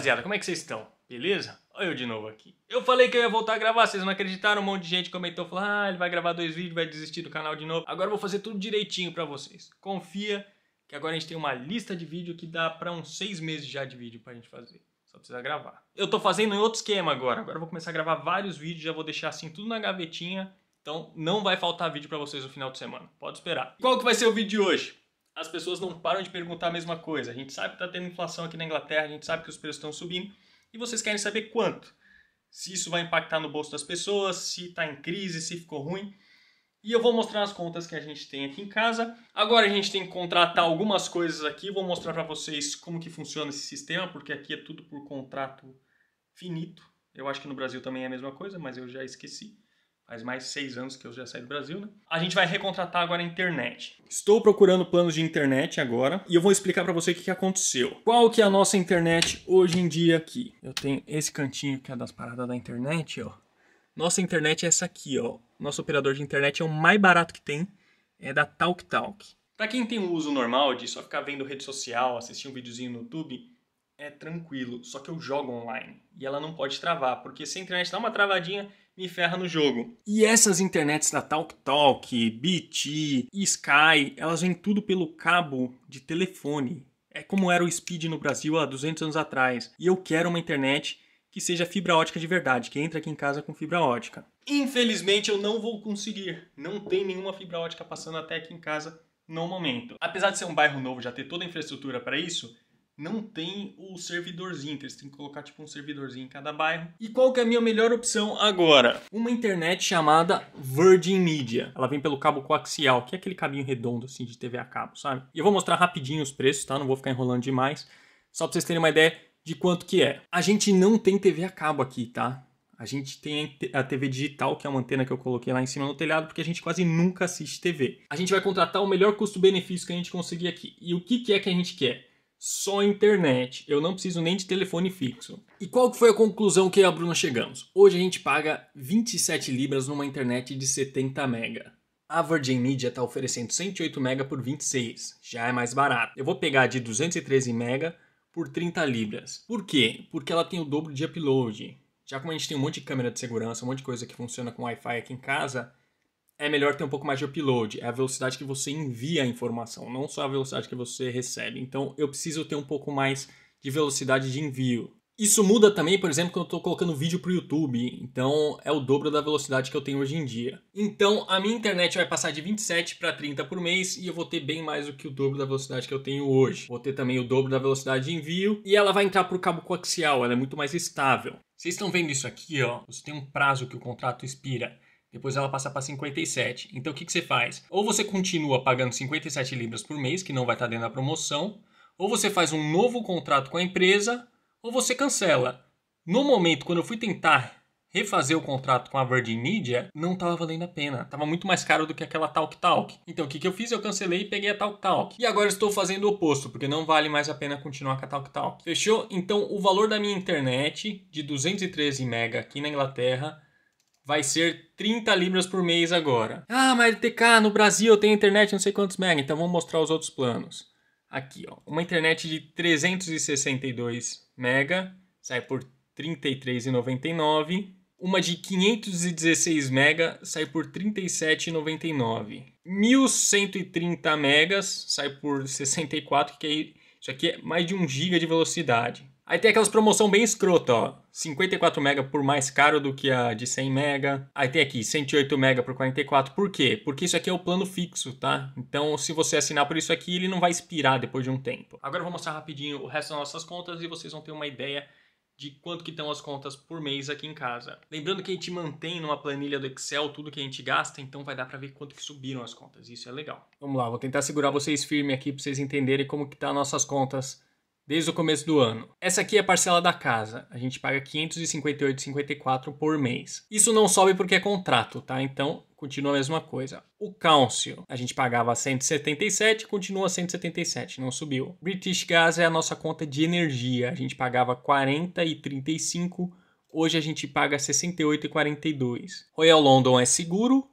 rapaziada, como é que vocês estão? Beleza? Olha eu de novo aqui. Eu falei que eu ia voltar a gravar, vocês não acreditaram? Um monte de gente comentou, falou, ah, ele vai gravar dois vídeos, vai desistir do canal de novo. Agora eu vou fazer tudo direitinho pra vocês. Confia que agora a gente tem uma lista de vídeo que dá pra uns seis meses já de vídeo pra gente fazer. Só precisa gravar. Eu tô fazendo em outro esquema agora. Agora eu vou começar a gravar vários vídeos, já vou deixar assim tudo na gavetinha. Então não vai faltar vídeo pra vocês no final de semana. Pode esperar. Qual que vai ser o vídeo de hoje? as pessoas não param de perguntar a mesma coisa. A gente sabe que está tendo inflação aqui na Inglaterra, a gente sabe que os preços estão subindo e vocês querem saber quanto. Se isso vai impactar no bolso das pessoas, se está em crise, se ficou ruim. E eu vou mostrar as contas que a gente tem aqui em casa. Agora a gente tem que contratar algumas coisas aqui. Vou mostrar para vocês como que funciona esse sistema, porque aqui é tudo por contrato finito. Eu acho que no Brasil também é a mesma coisa, mas eu já esqueci faz mais seis anos que eu já saí do Brasil, né? A gente vai recontratar agora a internet. Estou procurando planos de internet agora e eu vou explicar para você o que, aconteceu. Qual que é a nossa internet hoje em dia aqui? Eu tenho esse cantinho que é das paradas da internet, ó. Nossa internet é essa aqui, ó. Nosso operador de internet é o mais barato que tem, é da TalkTalk. Talk. Pra quem tem um uso normal de só ficar vendo rede social, assistir um videozinho no YouTube, é tranquilo, só que eu jogo online e ela não pode travar, porque se a internet dá uma travadinha, me ferra no jogo. E essas internets da Talk Talk, BT, Sky, elas vêm tudo pelo cabo de telefone. É como era o speed no Brasil há 200 anos atrás. E eu quero uma internet que seja fibra ótica de verdade, que entre aqui em casa com fibra ótica. Infelizmente eu não vou conseguir. Não tem nenhuma fibra ótica passando até aqui em casa no momento. Apesar de ser um bairro novo já ter toda a infraestrutura para isso, não tem o servidorzinho, então eles têm que colocar tipo um servidorzinho em cada bairro. E qual que é a minha melhor opção agora? Uma internet chamada Virgin Media. Ela vem pelo cabo coaxial, que é aquele cabinho redondo assim de TV a cabo, sabe? E eu vou mostrar rapidinho os preços, tá? Não vou ficar enrolando demais. Só pra vocês terem uma ideia de quanto que é. A gente não tem TV a cabo aqui, tá? A gente tem a TV digital, que é uma antena que eu coloquei lá em cima no telhado, porque a gente quase nunca assiste TV. A gente vai contratar o melhor custo-benefício que a gente conseguir aqui. E o que é que a gente quer? só internet. Eu não preciso nem de telefone fixo. E qual que foi a conclusão que eu e a Bruna chegamos? Hoje a gente paga 27 libras numa internet de 70 mega. A Virgin Media está oferecendo 108 mega por 26, já é mais barato. Eu vou pegar de 213 mega por 30 libras. Por quê? Porque ela tem o dobro de upload. Já como a gente tem um monte de câmera de segurança, um monte de coisa que funciona com Wi-Fi aqui em casa, é melhor ter um pouco mais de upload, é a velocidade que você envia a informação, não só a velocidade que você recebe. Então eu preciso ter um pouco mais de velocidade de envio. Isso muda também, por exemplo, quando eu estou colocando vídeo para o YouTube, então é o dobro da velocidade que eu tenho hoje em dia. Então a minha internet vai passar de 27 para 30 por mês e eu vou ter bem mais do que o dobro da velocidade que eu tenho hoje. Vou ter também o dobro da velocidade de envio e ela vai entrar para o cabo coaxial, ela é muito mais estável. Vocês estão vendo isso aqui, ó? Você tem um prazo que o contrato expira. Depois ela passa para 57. Então o que, que você faz? Ou você continua pagando 57 libras por mês, que não vai estar tá dentro da promoção, ou você faz um novo contrato com a empresa, ou você cancela. No momento, quando eu fui tentar refazer o contrato com a Virgin Media, não estava valendo a pena. Estava muito mais caro do que aquela Talk Talk. Então o que, que eu fiz? Eu cancelei e peguei a Talk Talk. E agora estou fazendo o oposto, porque não vale mais a pena continuar com a Talk Talk. Fechou? Então o valor da minha internet de 213 mega aqui na Inglaterra vai ser 30 libras por mês agora. Ah, mas TK, no Brasil eu tenho internet não sei quantos mega, então vamos mostrar os outros planos. Aqui, ó, uma internet de 362 mega, sai por R$ 33,99. Uma de 516 mega sai por R$ 37,99. 1130 megas sai por 64, que é, isso aqui é mais de 1 giga de velocidade. Aí tem aquelas promoção bem escrota, ó. 54 mega por mais caro do que a de 100 mega. Aí tem aqui 108 mega por 44. Por quê? Porque isso aqui é o plano fixo, tá? Então, se você assinar por isso aqui, ele não vai expirar depois de um tempo. Agora eu vou mostrar rapidinho o resto das nossas contas e vocês vão ter uma ideia de quanto que estão as contas por mês aqui em casa. Lembrando que a gente mantém numa planilha do Excel tudo que a gente gasta, então vai dar para ver quanto que subiram as contas. Isso é legal. Vamos lá, vou tentar segurar vocês firme aqui para vocês entenderem como que tá nossas contas desde o começo do ano. Essa aqui é a parcela da casa, a gente paga 558,54 por mês. Isso não sobe porque é contrato, tá? Então continua a mesma coisa. O cálcio, a gente pagava 177, continua 177, não subiu. British Gas é a nossa conta de energia, a gente pagava 40,35, hoje a gente paga 68,42. Royal London é seguro,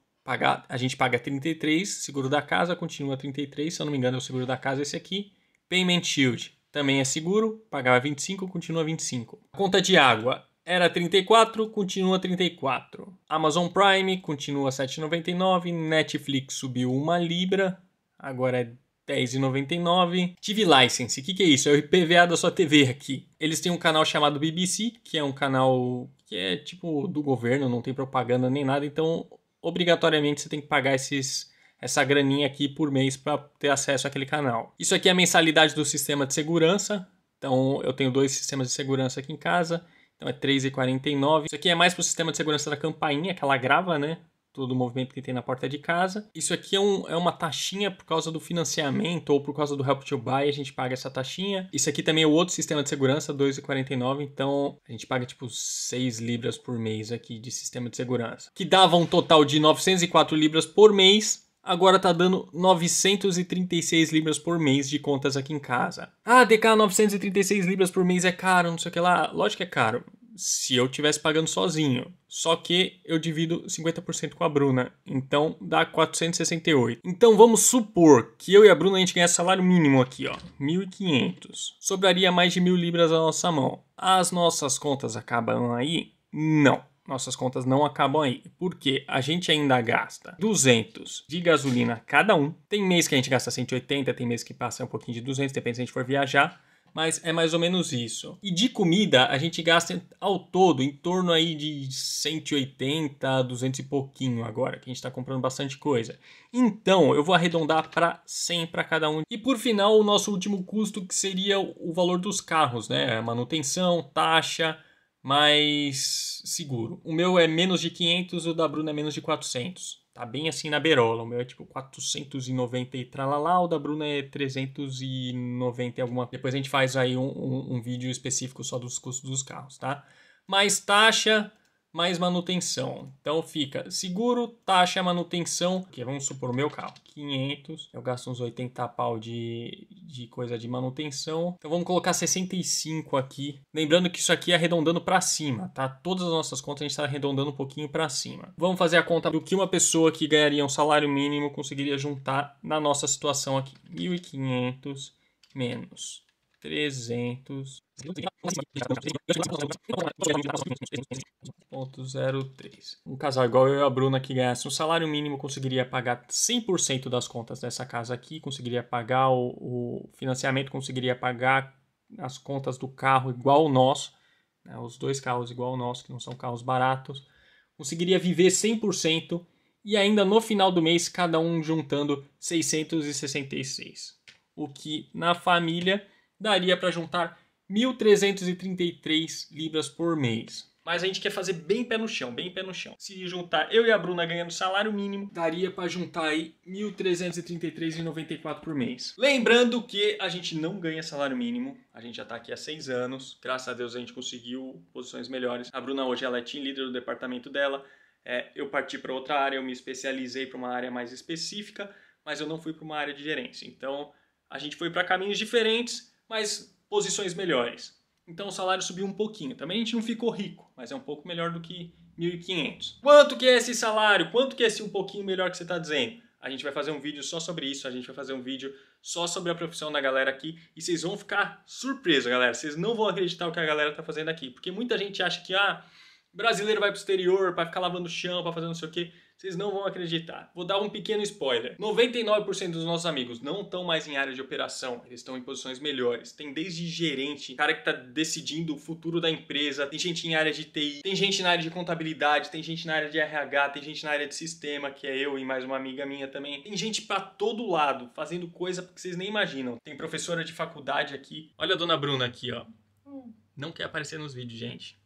a gente paga 33, seguro da casa continua 33, se eu não me engano é o seguro da casa esse aqui. Payment Shield, também é seguro, pagava 25, continua 25. A conta de água era 34, continua 34. Amazon Prime continua 7,99, Netflix subiu uma libra, agora é 10,99. TV License, o que, que, é isso? É o IPVA da sua TV aqui. Eles têm um canal chamado BBC, que é um canal que é tipo do governo, não tem propaganda nem nada, então obrigatoriamente você tem que pagar esses essa graninha aqui por mês para ter acesso àquele canal. Isso aqui é a mensalidade do sistema de segurança. Então eu tenho dois sistemas de segurança aqui em casa. Então é R$3,49. Isso aqui é mais para o sistema de segurança da campainha, que ela grava, né? Todo o movimento que tem na porta de casa. Isso aqui é, um, é uma taxinha por causa do financiamento ou por causa do Help to Buy, a gente paga essa taxinha. Isso aqui também é o outro sistema de segurança, R$2,49. Então a gente paga tipo 6 libras por mês aqui de sistema de segurança. Que dava um total de 904 libras por mês agora tá dando 936 libras por mês de contas aqui em casa. Ah, DK 936 libras por mês é caro, não sei o que lá. Lógico que é caro. Se eu tivesse pagando sozinho. Só que eu divido 50% com a Bruna. Então dá 468. Então vamos supor que eu e a Bruna a gente ganhasse salário mínimo aqui, ó. 1.500. Sobraria mais de mil libras na nossa mão. As nossas contas acabam aí? Não nossas contas não acabam aí, porque a gente ainda gasta 200 de gasolina cada um. Tem mês que a gente gasta 180, tem mês que passa um pouquinho de 200, depende se a gente for viajar mas é mais ou menos isso. E de comida, a gente gasta ao todo em torno aí de 180, 200 e pouquinho agora, que a gente está comprando bastante coisa. Então, eu vou arredondar para 100 para cada um. E por final, o nosso último custo, que seria o valor dos carros, né? Manutenção, taxa, mas seguro. O meu é menos de 500, o da Bruna é menos de 400. Tá bem assim na berola. O meu é tipo 490 e tralalá, o da Bruna é 390 e alguma Depois a gente faz aí um, um, um vídeo específico só dos custos dos carros, tá? Mais taxa, mais manutenção. Então fica seguro, taxa, manutenção, que vamos supor meu carro, 500, eu gasto uns 80 pau de, de coisa de manutenção. Então vamos colocar 65 aqui. Lembrando que isso aqui é arredondando para cima, tá? Todas as nossas contas a gente está arredondando um pouquinho para cima. Vamos fazer a conta do que uma pessoa que ganharia um salário mínimo conseguiria juntar na nossa situação aqui. 1.500 menos 300 0,03. Um casal igual eu e a Bruna que ganhasse um salário mínimo conseguiria pagar 100% das contas dessa casa aqui, conseguiria pagar o, o, financiamento, conseguiria pagar as contas do carro igual o nosso, né, os dois carros igual o nosso, que não são carros baratos, conseguiria viver 100% e ainda no final do mês cada um juntando 666. O que na família daria para juntar 1.333 libras por mês. Mas a gente quer fazer bem pé no chão, bem pé no chão. Se juntar eu e a Bruna ganhando salário mínimo, daria para juntar aí 1.333,94 por mês. Lembrando que a gente não ganha salário mínimo, a gente já tá aqui há seis anos. Graças a Deus a gente conseguiu posições melhores. A Bruna hoje ela é team leader do departamento dela. É, eu parti para outra área, eu me especializei para uma área mais específica, mas eu não fui para uma área de gerência. Então a gente foi para caminhos diferentes, mas posições melhores. Então o salário subiu um pouquinho. Também a gente não ficou rico, mas é um pouco melhor do que 1.500. Quanto que é esse salário? Quanto que é esse um pouquinho melhor que você está dizendo? A gente vai fazer um vídeo só sobre isso, a gente vai fazer um vídeo só sobre a profissão da galera aqui e vocês vão ficar surpresos, galera. Vocês não vão acreditar o que a galera está fazendo aqui, porque muita gente acha que ah, brasileiro vai para o exterior para ficar lavando chão, para fazer não sei o quê vocês não vão acreditar. Vou dar um pequeno spoiler. 99% dos nossos amigos não estão mais em área de operação, eles estão em posições melhores. Tem desde gerente, cara que está decidindo o futuro da empresa, tem gente em área de TI, tem gente na área de contabilidade, tem gente na área de RH, tem gente na área de sistema, que é eu e mais uma amiga minha também. Tem gente para todo lado, fazendo coisa que vocês nem imaginam. Tem professora de faculdade aqui. Olha a dona Bruna aqui, ó. Hum. Não quer aparecer nos vídeos, gente.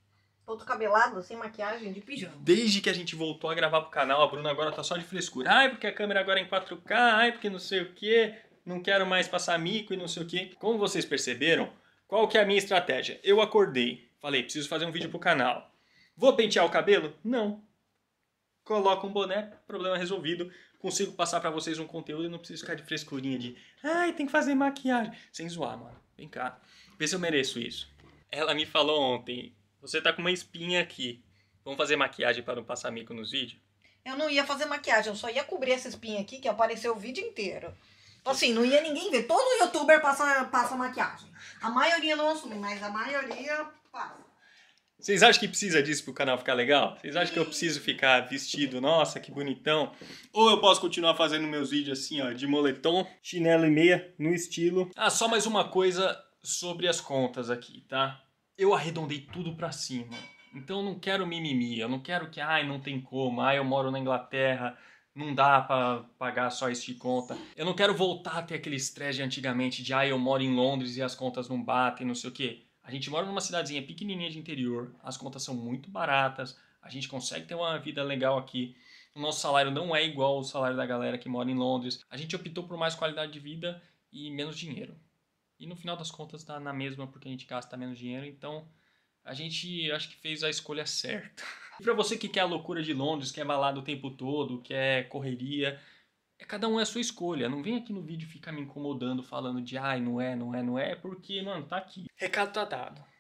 Outro cabelado, sem maquiagem, de pijama. Desde que a gente voltou a gravar pro canal, a Bruna agora tá só de frescura. Ai, porque a câmera agora é em 4K, ai, porque não sei o quê, não quero mais passar mico e não sei o quê. Como vocês perceberam, qual que é a minha estratégia? Eu acordei, falei, preciso fazer um vídeo pro canal. Vou pentear o cabelo? Não. Coloco um boné, problema resolvido. Consigo passar para vocês um conteúdo e não preciso ficar de frescurinha de ai, tem que fazer maquiagem. Sem zoar, mano. Vem cá. Vê se eu mereço isso. Ela me falou ontem, você tá com uma espinha aqui. Vamos fazer maquiagem para não passar mico nos vídeos? Eu não ia fazer maquiagem, eu só ia cobrir essa espinha aqui que apareceu o vídeo inteiro. Assim, não ia ninguém ver. Todo youtuber passa, passa maquiagem. A maioria não assume, mas a maioria passa. Vocês acham que precisa disso pro canal ficar legal? Vocês acham que eu preciso ficar vestido, nossa, que bonitão? Ou eu posso continuar fazendo meus vídeos assim, ó, de moletom, chinelo e meia, no estilo. Ah, só mais uma coisa sobre as contas aqui, tá? eu arredondei tudo para cima. Então eu não quero mimimi, eu não quero que, ai, não tem como, ai, eu moro na Inglaterra, não dá para pagar só isso de conta. Eu não quero voltar a ter aquele estresse de antigamente de, ai, eu moro em Londres e as contas não batem, não sei o quê. A gente mora numa cidadezinha pequenininha de interior, as contas são muito baratas, a gente consegue ter uma vida legal aqui. O nosso salário não é igual ao salário da galera que mora em Londres. A gente optou por mais qualidade de vida e menos dinheiro. E no final das contas tá na mesma porque a gente gasta menos dinheiro, então a gente acho que fez a escolha certa. E para você que quer a loucura de Londres, quer balada o tempo todo, quer correria, é cada um é a sua escolha. Não vem aqui no vídeo ficar me incomodando falando de ai, não é, não é, não é, porque, mano, tá aqui. Recado tá dado.